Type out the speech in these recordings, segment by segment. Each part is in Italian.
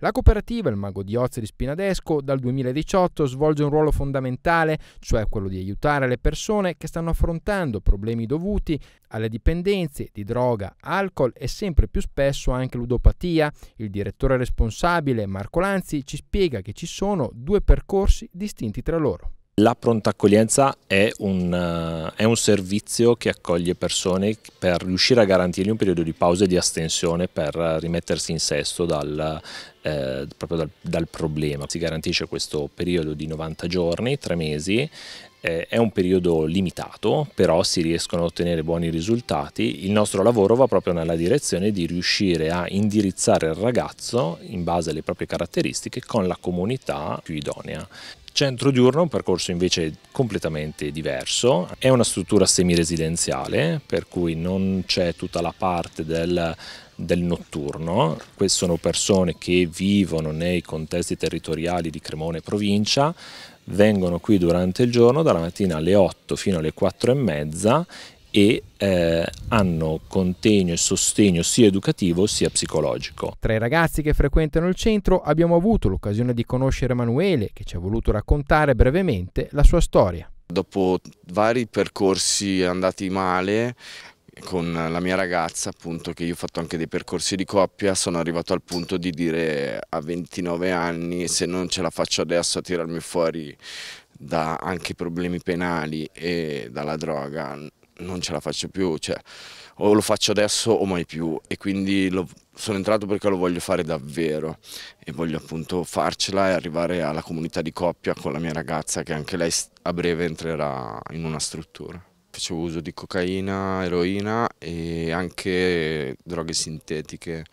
La cooperativa Il Mago di Ozze di Spinadesco dal 2018 svolge un ruolo fondamentale, cioè quello di aiutare le persone che stanno affrontando problemi dovuti alle dipendenze di droga, alcol e sempre più spesso anche ludopatia. Il direttore responsabile Marco Lanzi ci spiega che ci sono due percorsi distinti tra loro. La pronta accoglienza è un, eh, è un, servizio che accoglie persone per riuscire a garantirgli un periodo di pausa e di astensione per rimettersi in sesto dal, eh, proprio dal, dal problema. Si garantisce questo periodo di 90 giorni, 3 mesi, eh, è un periodo limitato, però si riescono a ottenere buoni risultati. Il nostro lavoro va proprio nella direzione di riuscire a indirizzare il ragazzo in base alle proprie caratteristiche con la comunità più idonea. Centro diurno è un percorso invece completamente diverso, è una struttura semi-residenziale, per cui non c'è tutta la parte del del notturno, queste sono persone che vivono nei contesti territoriali di Cremone provincia, vengono qui durante il giorno dalla mattina alle 8 fino alle 4 e mezza e eh, hanno contegno e sostegno sia educativo sia psicologico. Tra i ragazzi che frequentano il centro abbiamo avuto l'occasione di conoscere Emanuele che ci ha voluto raccontare brevemente la sua storia. Dopo vari percorsi andati male, con la mia ragazza appunto che io ho fatto anche dei percorsi di coppia sono arrivato al punto di dire a 29 anni se non ce la faccio adesso a tirarmi fuori da anche problemi penali e dalla droga non ce la faccio più, cioè, o lo faccio adesso o mai più e quindi lo, sono entrato perché lo voglio fare davvero e voglio appunto farcela e arrivare alla comunità di coppia con la mia ragazza che anche lei a breve entrerà in una struttura facevo uso di cocaina, eroina e anche droghe sintetiche,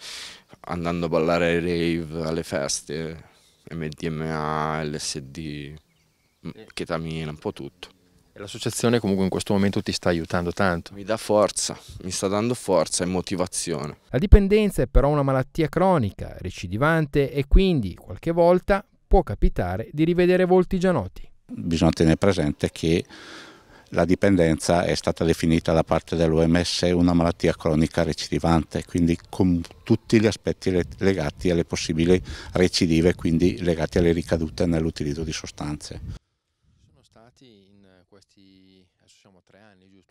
andando a ballare ai rave, alle feste, MDMA, LSD, chetamina, mm, un po' tutto. L'associazione comunque in questo momento ti sta aiutando tanto. Mi dà forza, mi sta dando forza e motivazione. La dipendenza è però una malattia cronica, recidivante e quindi qualche volta può capitare di rivedere volti già noti. Bisogna tenere presente che la dipendenza è stata definita da parte dell'OMS una malattia cronica recidivante, quindi con tutti gli aspetti legati alle possibili recidive, quindi legati alle ricadute nell'utilizzo di sostanze. Sono stati in questi, siamo tre anni giusto?